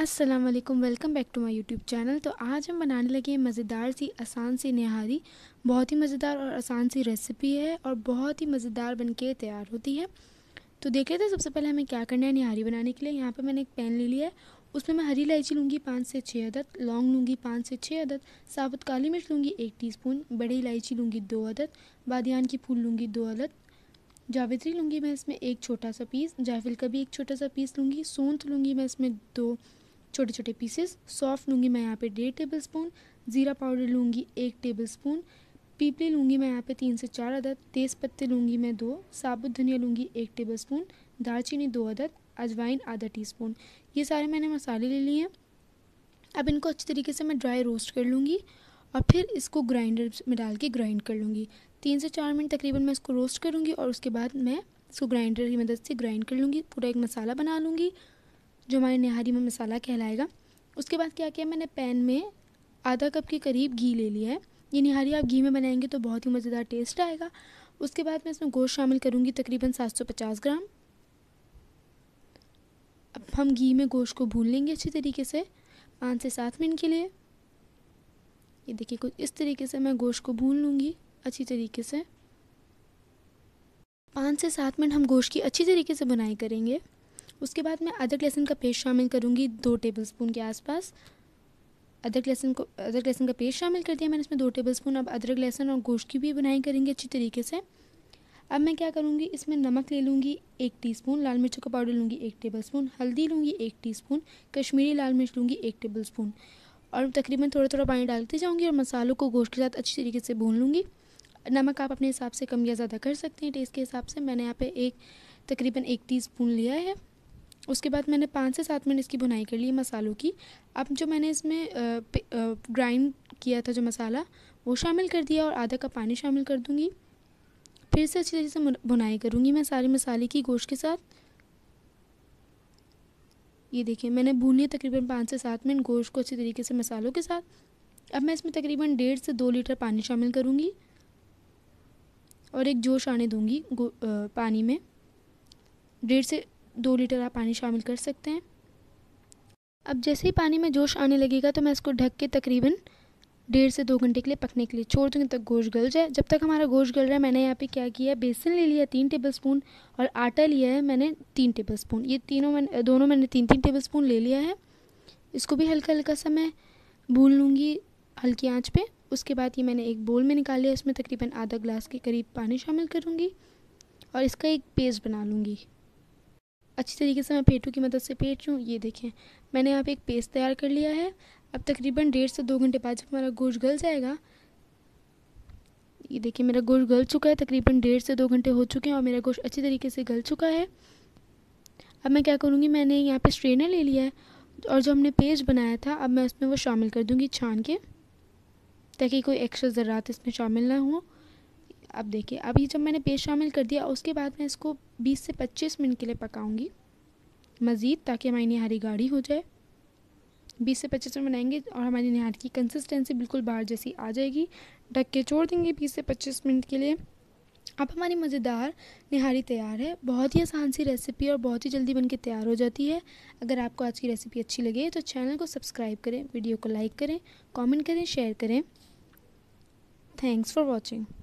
अस्सलाम वालेकुम welcome back to my YouTube channel तो आज हम बनाने लगे हैं मज़ेदार सी आसान सी निहारी बहुत ही मज़ेदार और आसान सी रेसिपी है और बहुत ही मज़ेदार बनके तैयार होती है तो देख लेते तो हैं सबसे पहले हमें क्या करना है निहारी बनाने के लिए यहाँ पे मैंने एक पैन ले लिया है उसमें मैं हरी इलायची लूँगी पाँच से छः अदद लौंग लूँगी पाँच से छः अदद साबुत काली मिर्च लूँगी एक स्पून बड़ी इलायची लूँगी दो अदद बादियान की फूल लूँगी दो अदद जावित्री लूँगी मैं इसमें एक छोटा सा पीस जायफल का भी एक छोटा सा पीस लूँगी सूंत लूँगी मैं इसमें दो छोटे छोटे पीसेस सॉफ्ट लूँगी मैं यहाँ पे डेढ़ टेबल स्पून ज़ीरा पाउडर लूँगी एक टेबल स्पून पीपली लूँगी मैं यहाँ पे तीन से चार अदद तेज़ पत्ते लूँगी मैं दो साबुत धनिया लूँगी एक टेबल स्पून दालचीनी दो अदद अजवाइन आधा टी स्पून ये सारे मैंने मसाले ले लिए हैं अब इनको अच्छे तरीके से मैं ड्राई रोस्ट कर लूँगी और फिर इसको ग्राइंडर में डाल के ग्राइंड कर लूँगी तीन से चार मिनट तकरीबन मैं इसको रोस्ट करूँगी और उसके बाद मैं इसको ग्राइंडर की मदद से ग्राइंड कर लूँगी पूरा एक मसाला बना लूँगी जो हमारे निहारी में मसाला कहलाएगा उसके बाद क्या किया मैंने पैन में आधा कप के करीब घी ले लिया है ये निहारी आप घी में बनाएंगे तो बहुत ही मज़ेदार टेस्ट आएगा उसके बाद मैं इसमें गोश्त शामिल करूँगी तकरीबन 750 ग्राम अब हम घी में गोश्त को भून लेंगे अच्छी तरीके से पाँच से सात मिनट के लिए ये देखिए कुछ इस तरीके से मैं गोश्त को भून लूँगी अच्छी तरीके से पाँच से सात मिनट हम गोश्त की अच्छी तरीके से बुनाई करेंगे उसके बाद मैं अदरक लहसुन का पेस्ट शामिल करूँगी दो टेबल स्पून के आसपास अदरक लहसुन को अदरक लहसुन का पेस्ट शामिल कर दिया मैंने इसमें दो टेबल स्पून अब अदरक लहसुन और गोश्त की भी बुनाई करेंगे अच्छी तरीके से अब मैं क्या करूँगी इसमें नमक ले लूँगी एक टीस्पून लाल मिर्च का पाउडर लूँगी एक टेबल स्पून हल्दी लूँगी एक टीस्पून कश्मीरी लाल मिर्च लूँगी एक टेबल स्पून और तकरीबन थोड़ा थोड़ा पानी डालते जाऊँगी और मसालों को गोश्त के साथ अच्छी तरीके से भून लूँगी नमक आप अपने हिसाब से कम या ज़्यादा कर सकते हैं टेस्ट के हिसाब से मैंने यहाँ पे एक तकरीबन एक टीस्पून लिया है उसके बाद मैंने पाँच से सात मिनट इसकी भुनाई कर ली मसालों की अब जो मैंने इसमें ग्राइंड किया था जो मसाला वो शामिल कर दिया और आधा कप पानी शामिल कर दूँगी फिर से अच्छी तरीके से भुनाई करूँगी मैं सारे मसाले की गोश्त के साथ ये देखिए मैंने भून लिया तकरीबन पाँच से सात मिनट गोश्त को अच्छी तरीके से मसालों के साथ अब मैं इसमें तकरीबन डेढ़ से दो लीटर पानी शामिल करूँगी और एक जोश आने दूँगी पानी में डेढ़ से दो लीटर आप पानी शामिल कर सकते हैं अब जैसे ही पानी में जोश आने लगेगा तो मैं इसको ढक के तकरीबन डेढ़ से दो घंटे के लिए पकने के लिए छोड़ दूँगी तक गोश्त गल जाए जब तक हमारा गोश्त गल रहा है मैंने यहाँ पे क्या किया है बेसन ले लिया तीन टेबल स्पून और आटा लिया है मैंने तीन टेबल स्पून ये तीनों मैंने दोनों मैंने तीन तीन टेबल स्पून ले लिया है इसको भी हल्का हल्का सा मैं भून लूँगी हल्की आँच पर उसके बाद ये मैंने एक बोल में निकाल लिया इसमें तकरीबन आधा ग्लास के करीब पानी शामिल करूँगी और इसका एक पेस्ट बना लूँगी अच्छी तरीके से मैं पेटू की मदद तो से पेट लूँ ये देखें मैंने यहाँ पे एक पेस्ट तैयार कर लिया है अब तकरीबन डेढ़ से दो घंटे बाद जब हमारा गोश्त गल जाएगा ये देखिए मेरा गोश्त गल चुका है तकरीबन डेढ़ से दो घंटे हो चुके हैं और मेरा गोश्त अच्छी तरीके से गल चुका है अब मैं क्या करूँगी मैंने यहाँ पे स्ट्रेनर ले लिया है और जो हमने पेस्ट बनाया था अब मैं उसमें वो शामिल कर दूँगी छान के ताकि कोई एक्स्ट्रा ज़रात इसमें शामिल ना हो अब देखिए अभी जब मैंने पेस्ट शामिल कर दिया उसके बाद मैं इसको 20 से 25 मिनट के लिए पकाऊंगी मज़ीद ताकि हमारी निहारी गाढ़ी हो जाए 20 से 25 मिनट बनाएंगे और हमारी निहार की कंसिस्टेंसी बिल्कुल बाहर जैसी आ जाएगी ढक के छोड़ देंगे 20 से 25 मिनट के लिए अब हमारी मज़ेदार निहारी तैयार है बहुत ही आसान सी रेसिपी और बहुत ही जल्दी बनके तैयार हो जाती है अगर आपको आज की रेसिपी अच्छी लगे तो चैनल को सब्सक्राइब करें वीडियो को लाइक करें कमेंट करें शेयर करें थैंक्स फॉर वॉचिंग